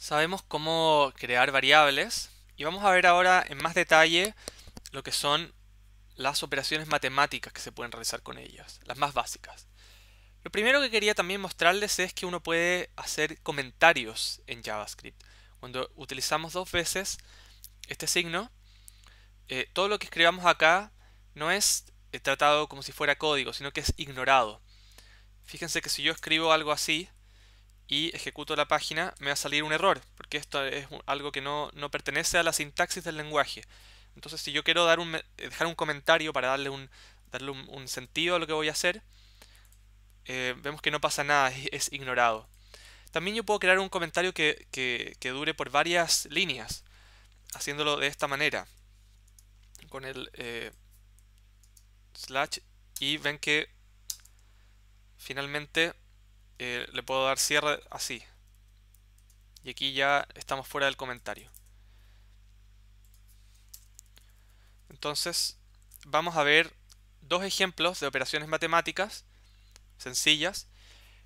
Sabemos cómo crear variables y vamos a ver ahora en más detalle lo que son las operaciones matemáticas que se pueden realizar con ellas, las más básicas. Lo primero que quería también mostrarles es que uno puede hacer comentarios en JavaScript. Cuando utilizamos dos veces este signo, eh, todo lo que escribamos acá no es eh, tratado como si fuera código, sino que es ignorado. Fíjense que si yo escribo algo así, y ejecuto la página, me va a salir un error, porque esto es algo que no, pertenece a la sintaxis del lenguaje. Entonces, si yo quiero dar eh, dejar un comentario para darle un, darle un, sentido a lo que voy a hacer, eh, vemos que no pasa nada, es, ignorado. También yo puedo crear un comentario que, dure por varias líneas, haciéndolo de esta manera, con el eh, slash, y ven que finalmente eh, le puedo dar cierre así. Y aquí ya estamos fuera del comentario. Entonces, vamos a ver dos ejemplos de operaciones matemáticas sencillas.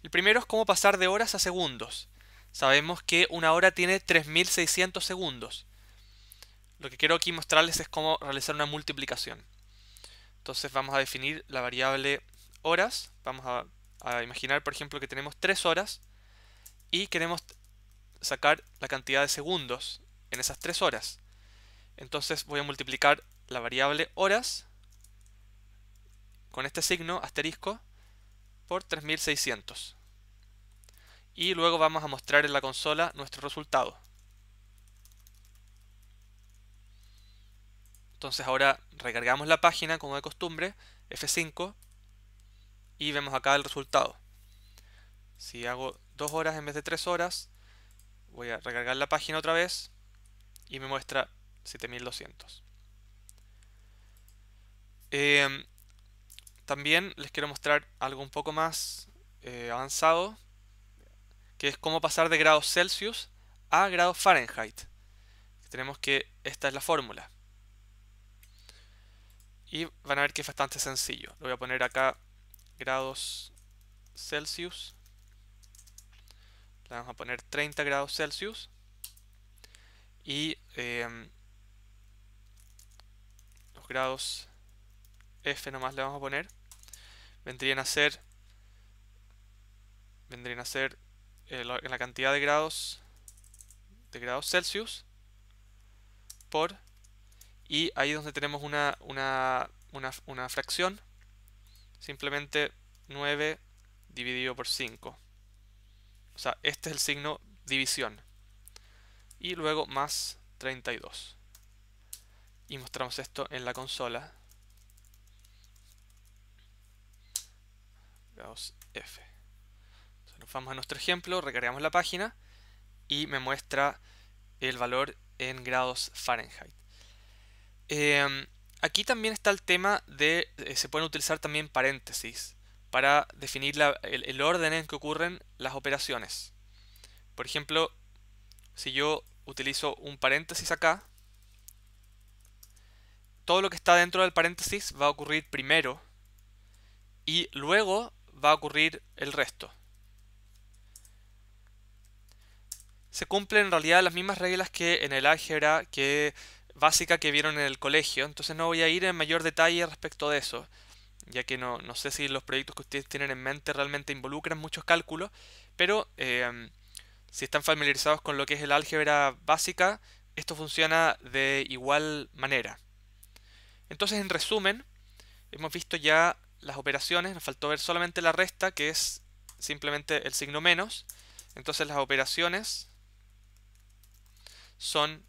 El primero es cómo pasar de horas a segundos. Sabemos que una hora tiene 3600 segundos. Lo que quiero aquí mostrarles es cómo realizar una multiplicación. Entonces vamos a definir la variable horas. Vamos a a imaginar, por ejemplo, que tenemos 3 horas y queremos sacar la cantidad de segundos en esas 3 horas. Entonces voy a multiplicar la variable horas con este signo asterisco por 3600. Y luego vamos a mostrar en la consola nuestro resultado. Entonces ahora recargamos la página como de costumbre, F5, y vemos acá el resultado. Si hago dos horas en vez de tres horas, voy a recargar la página otra vez y me muestra 7200. Em, también les quiero mostrar algo un poco más eh, avanzado, que es cómo pasar de grados Celsius a grados Fahrenheit. Tenemos que esta es la fórmula. Y van a ver que es bastante sencillo. Lo voy a poner acá grados Celsius. Le vamos a poner 30 grados Celsius. Y em, los grados F nomás le vamos a poner. Vendrían a ser. Vendrían a ser eh, la, cantidad de grados. De grados Celsius. Por. Y ahí donde tenemos una fracción simplemente 9 dividido por 5. O sea, este es el signo división. Y luego más 32. Y mostramos esto en la consola. grados F. nos vamos a nuestro ejemplo, recargamos la página y me muestra el valor en grados Fahrenheit. Em, Aquí también está el tema de, eh, se pueden utilizar también paréntesis para definir el, el orden en que ocurren las operaciones. Por ejemplo, si yo utilizo un paréntesis acá, todo lo que está dentro del paréntesis va a ocurrir primero y luego va a ocurrir el resto. Se cumplen en realidad las mismas reglas que en el álgebra, que básica que vieron en el colegio, entonces no voy a ir en mayor detalle respecto de eso, ya que no, sé si los proyectos que ustedes tienen en mente realmente involucran muchos cálculos, pero em, si están familiarizados con lo que es el álgebra básica, esto funciona de igual manera. Entonces, en resumen, hemos visto ya las operaciones, nos faltó ver solamente la resta, que es simplemente el signo menos. Entonces las operaciones son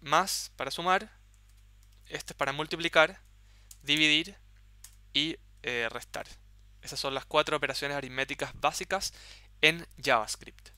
más para sumar, este es para multiplicar, dividir y eh, restar. Esas son las cuatro operaciones aritméticas básicas en JavaScript.